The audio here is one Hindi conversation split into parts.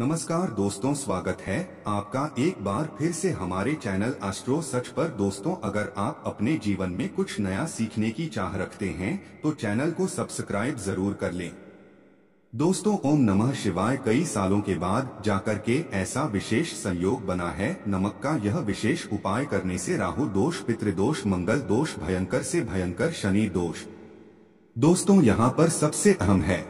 नमस्कार दोस्तों स्वागत है आपका एक बार फिर से हमारे चैनल अस्ट्रो सच पर दोस्तों अगर आप अपने जीवन में कुछ नया सीखने की चाह रखते हैं तो चैनल को सब्सक्राइब जरूर कर लें दोस्तों ओम नमः शिवाय कई सालों के बाद जाकर के ऐसा विशेष संयोग बना है नमक का यह विशेष उपाय करने से राहु दोष पितृदोष मंगल दोष भयंकर से भयंकर शनि दोष दोस्तों यहाँ पर सबसे अहम है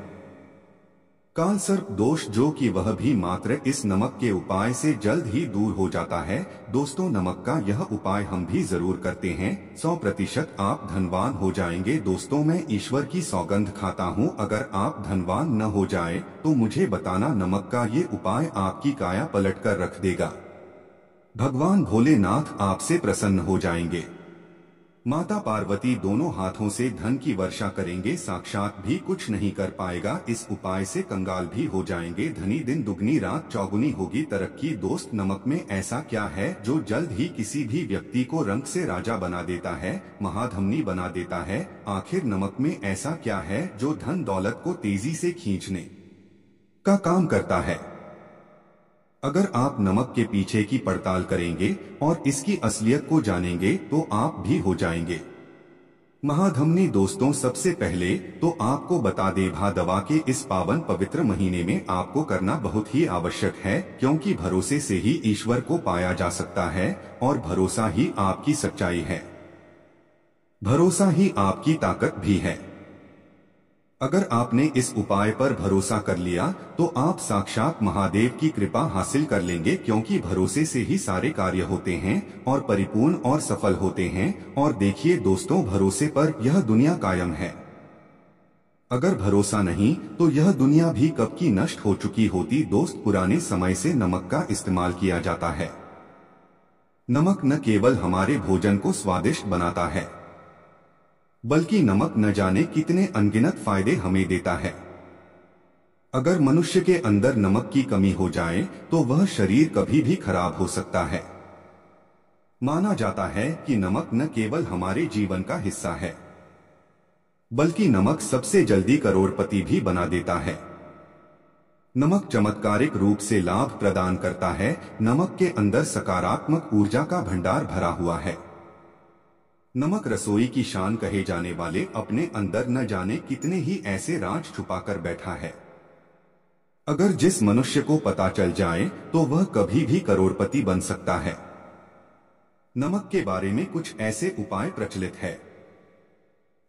का सर्प दोष जो कि वह भी मात्र इस नमक के उपाय से जल्द ही दूर हो जाता है दोस्तों नमक का यह उपाय हम भी जरूर करते हैं सौ प्रतिशत आप धनवान हो जाएंगे दोस्तों मैं ईश्वर की सौगंध खाता हूँ अगर आप धनवान न हो जाए तो मुझे बताना नमक का ये उपाय आपकी काया पलट कर रख देगा भगवान भोलेनाथ आपसे प्रसन्न हो जाएंगे माता पार्वती दोनों हाथों से धन की वर्षा करेंगे साक्षात भी कुछ नहीं कर पाएगा इस उपाय से कंगाल भी हो जाएंगे धनी दिन दुगनी रात चौगुनी होगी तरक्की दोस्त नमक में ऐसा क्या है जो जल्द ही किसी भी व्यक्ति को रंग से राजा बना देता है महाधमनी बना देता है आखिर नमक में ऐसा क्या है जो धन दौलत को तेजी से खींचने का काम करता है अगर आप नमक के पीछे की पड़ताल करेंगे और इसकी असलियत को जानेंगे तो आप भी हो जाएंगे महाधमनी दोस्तों सबसे पहले तो आपको बता दे भा दवा के इस पावन पवित्र महीने में आपको करना बहुत ही आवश्यक है क्योंकि भरोसे से ही ईश्वर को पाया जा सकता है और भरोसा ही आपकी सच्चाई है भरोसा ही आपकी ताकत भी है अगर आपने इस उपाय पर भरोसा कर लिया तो आप साक्षात महादेव की कृपा हासिल कर लेंगे क्योंकि भरोसे से ही सारे कार्य होते हैं और परिपूर्ण और सफल होते हैं और देखिए दोस्तों भरोसे पर यह दुनिया कायम है अगर भरोसा नहीं तो यह दुनिया भी कब की नष्ट हो चुकी होती दोस्त पुराने समय से नमक का इस्तेमाल किया जाता है नमक न केवल हमारे भोजन को स्वादिष्ट बनाता है बल्कि नमक न जाने कितने अनगिनत फायदे हमें देता है अगर मनुष्य के अंदर नमक की कमी हो जाए तो वह शरीर कभी भी खराब हो सकता है माना जाता है कि नमक न केवल हमारे जीवन का हिस्सा है बल्कि नमक सबसे जल्दी करोड़पति भी बना देता है नमक चमत्कारिक रूप से लाभ प्रदान करता है नमक के अंदर सकारात्मक ऊर्जा का भंडार भरा हुआ है नमक रसोई की शान कहे जाने वाले अपने अंदर न जाने कितने ही ऐसे राज छुपाकर बैठा है अगर जिस मनुष्य को पता चल जाए तो वह कभी भी करोड़पति बन सकता है नमक के बारे में कुछ ऐसे उपाय प्रचलित है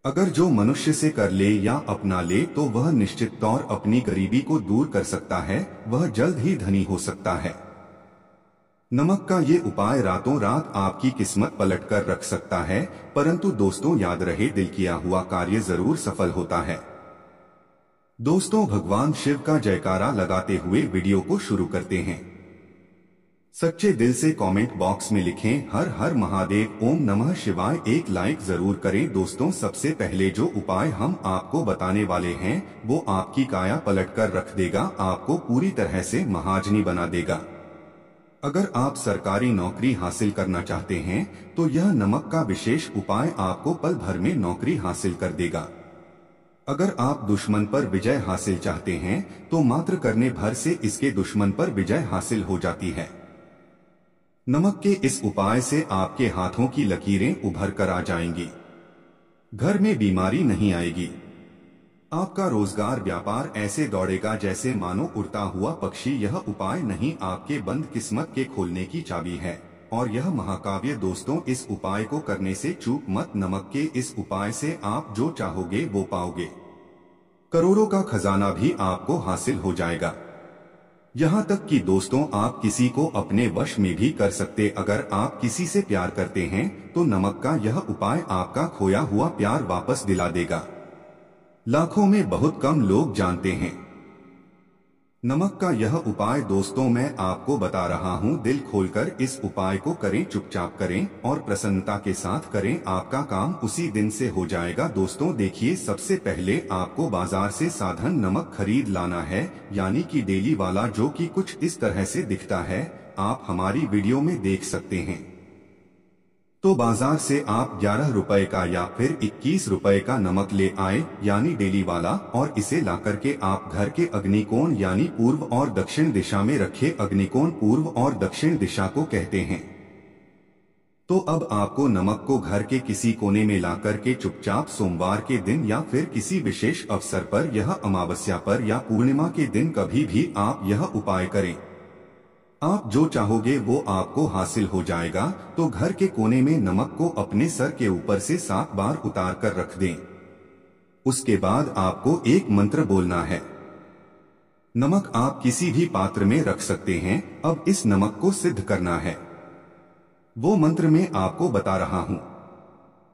अगर जो मनुष्य से कर ले या अपना ले तो वह निश्चित तौर अपनी गरीबी को दूर कर सकता है वह जल्द ही धनी हो सकता है नमक का ये उपाय रातों रात आपकी किस्मत पलट कर रख सकता है परंतु दोस्तों याद रहे दिल किया हुआ कार्य जरूर सफल होता है दोस्तों भगवान शिव का जयकारा लगाते हुए वीडियो को शुरू करते हैं सच्चे दिल से कमेंट बॉक्स में लिखें हर हर महादेव ओम नमः शिवाय एक लाइक जरूर करें दोस्तों सबसे पहले जो उपाय हम आपको बताने वाले हैं वो आपकी काया पलटकर रख देगा आपको पूरी तरह से महाजनी बना देगा अगर आप सरकारी नौकरी हासिल करना चाहते हैं तो यह नमक का विशेष उपाय आपको पल भर में नौकरी हासिल कर देगा अगर आप दुश्मन पर विजय हासिल चाहते हैं तो मात्र करने भर से इसके दुश्मन पर विजय हासिल हो जाती है नमक के इस उपाय से आपके हाथों की लकीरें उभर कर आ जाएंगी घर में बीमारी नहीं आएगी आपका रोजगार व्यापार ऐसे दौड़ेगा जैसे मानो उड़ता हुआ पक्षी यह उपाय नहीं आपके बंद किस्मत के खोलने की चाबी है और यह महाकाव्य दोस्तों इस उपाय को करने से चूक मत नमक के इस उपाय से आप जो चाहोगे वो पाओगे करोड़ों का खजाना भी आपको हासिल हो जाएगा यहाँ तक कि दोस्तों आप किसी को अपने वश में भी कर सकते अगर आप किसी से प्यार करते हैं तो नमक का यह उपाय आपका खोया हुआ प्यार वापस दिला देगा लाखों में बहुत कम लोग जानते हैं नमक का यह उपाय दोस्तों मैं आपको बता रहा हूं दिल खोलकर इस उपाय को करें चुपचाप करें और प्रसन्नता के साथ करें आपका काम उसी दिन से हो जाएगा दोस्तों देखिए सबसे पहले आपको बाजार से साधन नमक खरीद लाना है यानी कि डेली वाला जो कि कुछ इस तरह से दिखता है आप हमारी वीडियो में देख सकते हैं तो बाजार से आप ग्यारह रुपए का या फिर इक्कीस रुपए का नमक ले आए यानी डेली वाला और इसे ला के आप घर के अग्निकोण यानी पूर्व और दक्षिण दिशा में रखे अग्निकोण पूर्व और दक्षिण दिशा को कहते हैं तो अब आपको नमक को घर के किसी कोने में ला के चुपचाप सोमवार के दिन या फिर किसी विशेष अवसर पर यह अमावस्या पर या पूर्णिमा के दिन कभी भी आप यह उपाय करें आप जो चाहोगे वो आपको हासिल हो जाएगा तो घर के कोने में नमक को अपने सर के ऊपर से सात बार उतार कर रख दें उसके बाद आपको एक मंत्र बोलना है नमक आप किसी भी पात्र में रख सकते हैं अब इस नमक को सिद्ध करना है वो मंत्र मैं आपको बता रहा हूं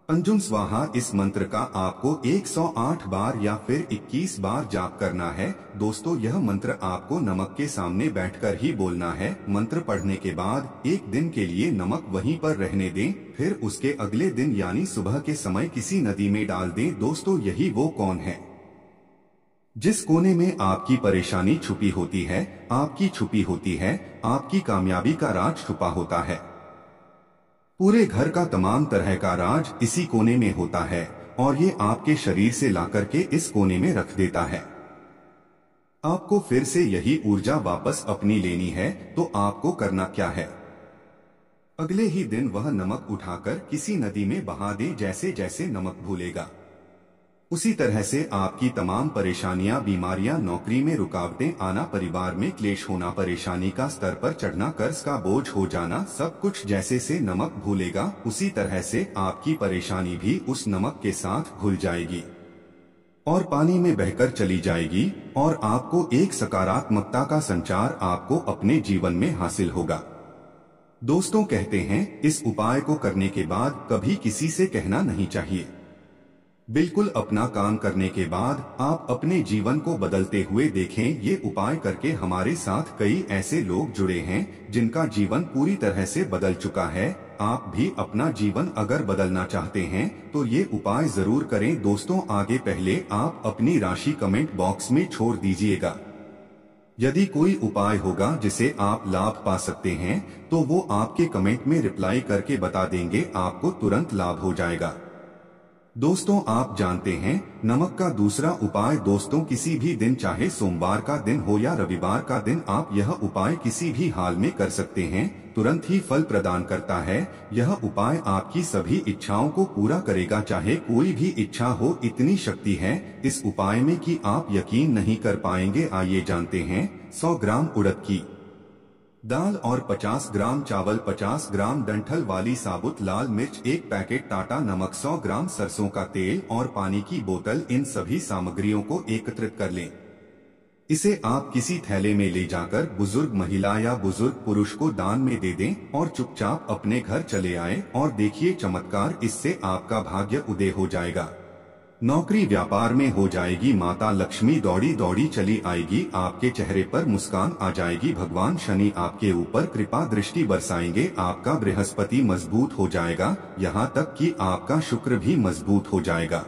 अंजुम स्वाहा इस मंत्र का आपको 108 बार या फिर 21 बार जाप करना है दोस्तों यह मंत्र आपको नमक के सामने बैठकर ही बोलना है मंत्र पढ़ने के बाद एक दिन के लिए नमक वहीं पर रहने दें फिर उसके अगले दिन यानी सुबह के समय किसी नदी में डाल दें दोस्तों यही वो कौन है जिस कोने में आपकी परेशानी छुपी होती है आपकी छुपी होती है आपकी कामयाबी का राज छुपा होता है पूरे घर का तमाम तरह का राज इसी कोने में होता है और ये आपके शरीर से लाकर के इस कोने में रख देता है आपको फिर से यही ऊर्जा वापस अपनी लेनी है तो आपको करना क्या है अगले ही दिन वह नमक उठाकर किसी नदी में बहा दे जैसे जैसे नमक भूलेगा उसी तरह से आपकी तमाम परेशानियां बीमारियां नौकरी में रुकावटें आना परिवार में क्लेश होना परेशानी का स्तर पर चढ़ना कर्ज का बोझ हो जाना सब कुछ जैसे से नमक भूलेगा उसी तरह से आपकी परेशानी भी उस नमक के साथ घुल जाएगी और पानी में बहकर चली जाएगी और आपको एक सकारात्मकता का संचार आपको अपने जीवन में हासिल होगा दोस्तों कहते हैं इस उपाय को करने के बाद कभी किसी से कहना नहीं चाहिए बिल्कुल अपना काम करने के बाद आप अपने जीवन को बदलते हुए देखें ये उपाय करके हमारे साथ कई ऐसे लोग जुड़े हैं जिनका जीवन पूरी तरह से बदल चुका है आप भी अपना जीवन अगर बदलना चाहते हैं तो ये उपाय जरूर करें दोस्तों आगे पहले आप अपनी राशि कमेंट बॉक्स में छोड़ दीजिएगा यदि कोई उपाय होगा जिसे आप लाभ पा सकते हैं तो वो आपके कमेंट में रिप्लाई करके बता देंगे आपको तुरंत लाभ हो जाएगा दोस्तों आप जानते हैं नमक का दूसरा उपाय दोस्तों किसी भी दिन चाहे सोमवार का दिन हो या रविवार का दिन आप यह उपाय किसी भी हाल में कर सकते हैं तुरंत ही फल प्रदान करता है यह उपाय आपकी सभी इच्छाओं को पूरा करेगा चाहे कोई भी इच्छा हो इतनी शक्ति है इस उपाय में कि आप यकीन नहीं कर पाएंगे आइए जानते हैं सौ ग्राम उड़द की दाल और 50 ग्राम चावल 50 ग्राम डंठल वाली साबुत लाल मिर्च एक पैकेट टाटा नमक 100 ग्राम सरसों का तेल और पानी की बोतल इन सभी सामग्रियों को एकत्रित कर लें इसे आप किसी थैले में ले जाकर बुजुर्ग महिला या बुजुर्ग पुरुष को दान में दे दें और चुपचाप अपने घर चले आए और देखिए चमत्कार इससे आपका भाग्य उदय हो जाएगा नौकरी व्यापार में हो जाएगी माता लक्ष्मी दौड़ी दौड़ी चली आएगी आपके चेहरे पर मुस्कान आ जाएगी भगवान शनि आपके ऊपर कृपा दृष्टि बरसाएंगे आपका बृहस्पति मजबूत हो जाएगा यहाँ तक कि आपका शुक्र भी मजबूत हो जाएगा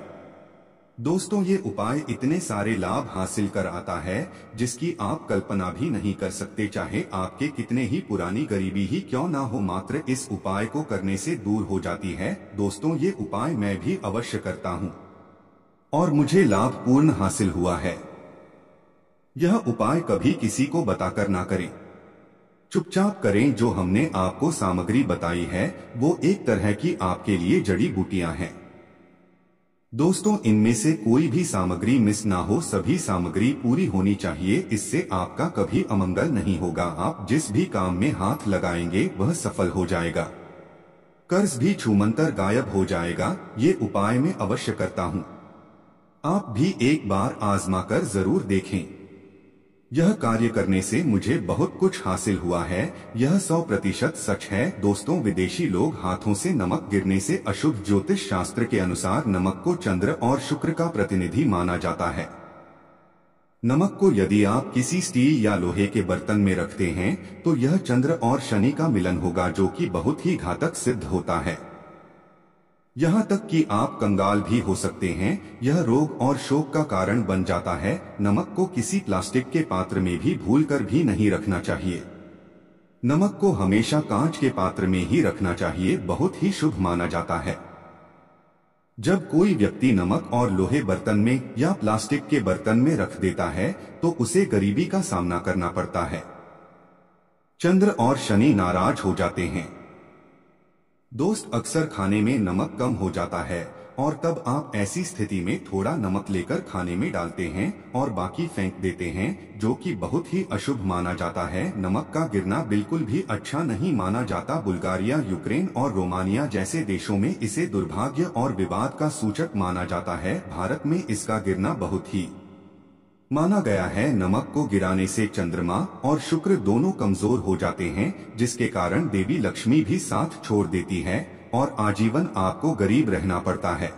दोस्तों ये उपाय इतने सारे लाभ हासिल कर आता है जिसकी आप कल्पना भी नहीं कर सकते चाहे आपके कितने ही पुरानी गरीबी ही क्यों ना हो मात्र इस उपाय को करने से दूर हो जाती है दोस्तों ये उपाय मैं भी अवश्य करता हूँ और मुझे लाभ पूर्ण हासिल हुआ है यह उपाय कभी किसी को बताकर ना करें चुपचाप करें जो हमने आपको सामग्री बताई है वो एक तरह की आपके लिए जड़ी बूटियां हैं दोस्तों इनमें से कोई भी सामग्री मिस ना हो सभी सामग्री पूरी होनी चाहिए इससे आपका कभी अमंगल नहीं होगा आप जिस भी काम में हाथ लगाएंगे वह सफल हो जाएगा कर्ज भी छूमंतर गायब हो जाएगा ये उपाय मैं अवश्य करता हूँ आप भी एक बार आजमा कर जरूर देखें यह कार्य करने से मुझे बहुत कुछ हासिल हुआ है यह सौ प्रतिशत सच है दोस्तों विदेशी लोग हाथों से नमक गिरने से अशुभ ज्योतिष शास्त्र के अनुसार नमक को चंद्र और शुक्र का प्रतिनिधि माना जाता है नमक को यदि आप किसी स्टील या लोहे के बर्तन में रखते हैं तो यह चंद्र और शनि का मिलन होगा जो कि बहुत ही घातक सिद्ध होता है यहाँ तक कि आप कंगाल भी हो सकते हैं यह रोग और शोक का कारण बन जाता है नमक को किसी प्लास्टिक के पात्र में भी भूल कर भी नहीं रखना चाहिए नमक को हमेशा कांच के पात्र में ही रखना चाहिए बहुत ही शुभ माना जाता है जब कोई व्यक्ति नमक और लोहे बर्तन में या प्लास्टिक के बर्तन में रख देता है तो उसे गरीबी का सामना करना पड़ता है चंद्र और शनि नाराज हो जाते हैं दोस्त अक्सर खाने में नमक कम हो जाता है और तब आप ऐसी स्थिति में थोड़ा नमक लेकर खाने में डालते हैं और बाकी फेंक देते हैं जो कि बहुत ही अशुभ माना जाता है नमक का गिरना बिल्कुल भी अच्छा नहीं माना जाता बुल्गारिया यूक्रेन और रोमानिया जैसे देशों में इसे दुर्भाग्य और विवाद का सूचक माना जाता है भारत में इसका गिरना बहुत ही माना गया है नमक को गिराने से चंद्रमा और शुक्र दोनों कमजोर हो जाते हैं जिसके कारण देवी लक्ष्मी भी साथ छोड़ देती है और आजीवन आपको गरीब रहना पड़ता है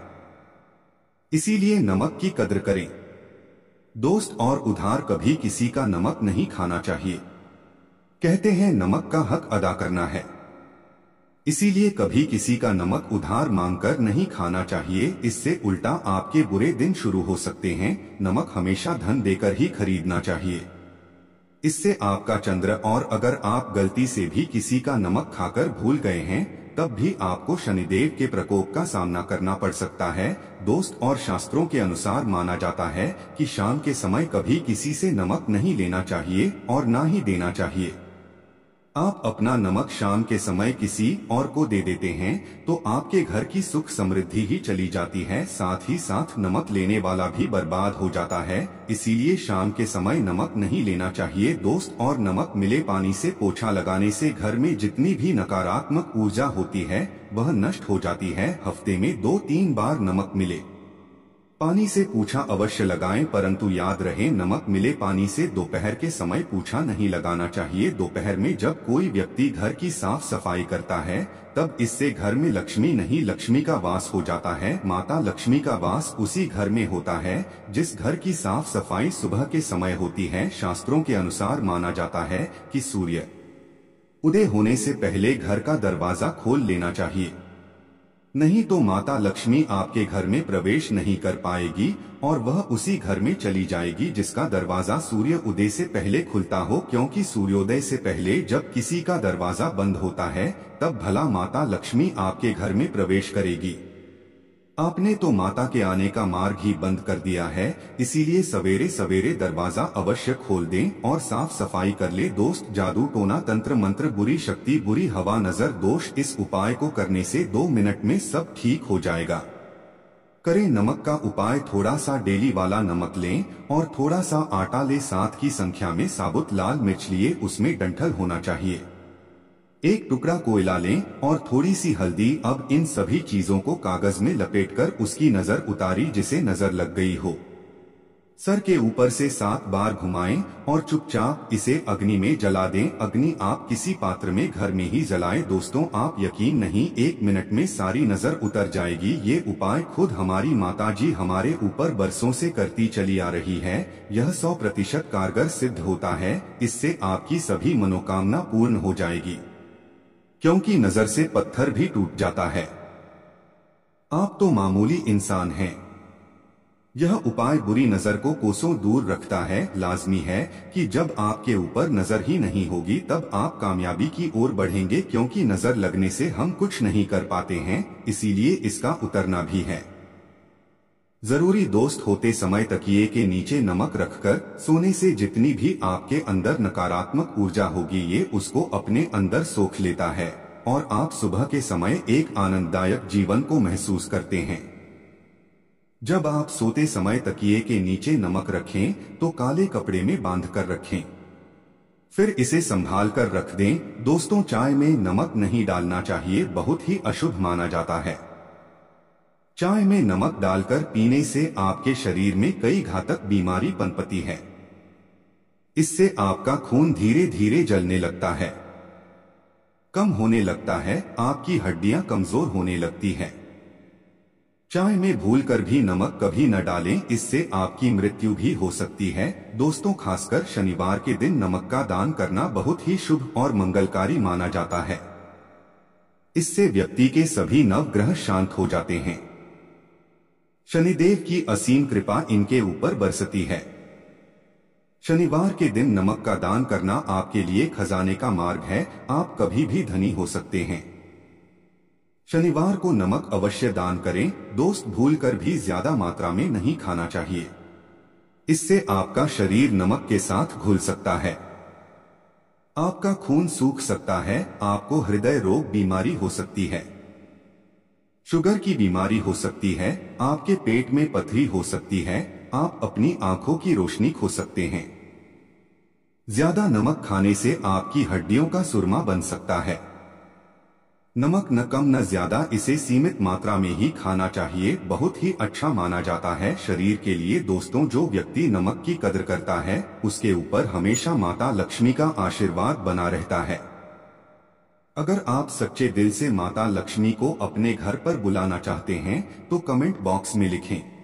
इसीलिए नमक की कदर करें दोस्त और उधार कभी किसी का नमक नहीं खाना चाहिए कहते हैं नमक का हक अदा करना है इसीलिए कभी किसी का नमक उधार मांगकर नहीं खाना चाहिए इससे उल्टा आपके बुरे दिन शुरू हो सकते हैं नमक हमेशा धन देकर ही खरीदना चाहिए इससे आपका चंद्र और अगर आप गलती से भी किसी का नमक खाकर भूल गए हैं तब भी आपको शनिदेव के प्रकोप का सामना करना पड़ सकता है दोस्त और शास्त्रों के अनुसार माना जाता है कि शाम के समय कभी किसी से नमक नहीं लेना चाहिए और ना ही देना चाहिए आप अपना नमक शाम के समय किसी और को दे देते हैं तो आपके घर की सुख समृद्धि ही चली जाती है साथ ही साथ नमक लेने वाला भी बर्बाद हो जाता है इसीलिए शाम के समय नमक नहीं लेना चाहिए दोस्त और नमक मिले पानी से पोछा लगाने से घर में जितनी भी नकारात्मक ऊर्जा होती है वह नष्ट हो जाती है हफ्ते में दो तीन बार नमक मिले पानी से पूछा अवश्य लगाएं परंतु याद रहे नमक मिले पानी से दोपहर के समय पूछा नहीं लगाना चाहिए दोपहर में जब कोई व्यक्ति घर की साफ सफाई करता है तब इससे घर में लक्ष्मी नहीं लक्ष्मी का वास हो जाता है माता लक्ष्मी का वास उसी घर में होता है जिस घर की साफ सफाई सुबह के समय होती है शास्त्रों के अनुसार माना जाता है की सूर्य उदय होने से पहले घर का दरवाजा खोल लेना चाहिए नहीं तो माता लक्ष्मी आपके घर में प्रवेश नहीं कर पाएगी और वह उसी घर में चली जाएगी जिसका दरवाजा सूर्य उदय से पहले खुलता हो क्योंकि सूर्योदय से पहले जब किसी का दरवाजा बंद होता है तब भला माता लक्ष्मी आपके घर में प्रवेश करेगी आपने तो माता के आने का मार्ग ही बंद कर दिया है इसीलिए सवेरे सवेरे दरवाजा अवश्य खोल दें और साफ सफाई कर ले दोस्त जादू टोना तंत्र मंत्र बुरी शक्ति बुरी हवा नजर दोष इस उपाय को करने से दो मिनट में सब ठीक हो जाएगा करें नमक का उपाय थोड़ा सा डेली वाला नमक लें और थोड़ा सा आटा ले साथ की संख्या में साबुत लाल मिर्च लिए उसमें डंठल होना चाहिए एक टुकड़ा कोयला लें और थोड़ी सी हल्दी अब इन सभी चीजों को कागज में लपेटकर उसकी नजर उतारी जिसे नजर लग गई हो सर के ऊपर से सात बार घुमाएं और चुपचाप इसे अग्नि में जला दें अग्नि आप किसी पात्र में घर में ही जलाएं दोस्तों आप यकीन नहीं एक मिनट में सारी नजर उतर जाएगी ये उपाय खुद हमारी माताजी हमारे ऊपर बरसों से करती चली आ रही है यह सौ प्रतिशत कारगर सिद्ध होता है इससे आपकी सभी मनोकामना पूर्ण हो जाएगी क्योंकि नजर से पत्थर भी टूट जाता है आप तो मामूली इंसान हैं यह उपाय बुरी नजर को कोसों दूर रखता है लाजमी है कि जब आपके ऊपर नजर ही नहीं होगी तब आप कामयाबी की ओर बढ़ेंगे क्योंकि नजर लगने से हम कुछ नहीं कर पाते हैं इसीलिए इसका उतरना भी है जरूरी दोस्त होते समय तकिए के नीचे नमक रखकर सोने से जितनी भी आपके अंदर नकारात्मक ऊर्जा होगी ये उसको अपने अंदर सोख लेता है और आप सुबह के समय एक आनंददायक जीवन को महसूस करते हैं जब आप सोते समय तकिए के नीचे नमक रखें तो काले कपड़े में बांध कर रखें फिर इसे संभाल कर रख दें दोस्तों चाय में नमक नहीं डालना चाहिए बहुत ही अशुभ माना जाता है चाय में नमक डालकर पीने से आपके शरीर में कई घातक बीमारी पनपती है इससे आपका खून धीरे धीरे जलने लगता है कम होने लगता है आपकी हड्डियां कमजोर होने लगती हैं। चाय में भूल कर भी नमक कभी न डालें इससे आपकी मृत्यु भी हो सकती है दोस्तों खासकर शनिवार के दिन नमक का दान करना बहुत ही शुभ और मंगलकारी माना जाता है इससे व्यक्ति के सभी नवग्रह शांत हो जाते हैं शनिदेव की असीम कृपा इनके ऊपर बरसती है शनिवार के दिन नमक का दान करना आपके लिए खजाने का मार्ग है आप कभी भी धनी हो सकते हैं शनिवार को नमक अवश्य दान करें दोस्त भूलकर भी ज्यादा मात्रा में नहीं खाना चाहिए इससे आपका शरीर नमक के साथ घुल सकता है आपका खून सूख सकता है आपको हृदय रोग बीमारी हो सकती है शुगर की बीमारी हो सकती है आपके पेट में पथरी हो सकती है आप अपनी आंखों की रोशनी खो सकते हैं ज्यादा नमक खाने से आपकी हड्डियों का सुरमा बन सकता है नमक न कम न ज्यादा इसे सीमित मात्रा में ही खाना चाहिए बहुत ही अच्छा माना जाता है शरीर के लिए दोस्तों जो व्यक्ति नमक की कदर करता है उसके ऊपर हमेशा माता लक्ष्मी का आशीर्वाद बना रहता है अगर आप सच्चे दिल से माता लक्ष्मी को अपने घर पर बुलाना चाहते हैं तो कमेंट बॉक्स में लिखें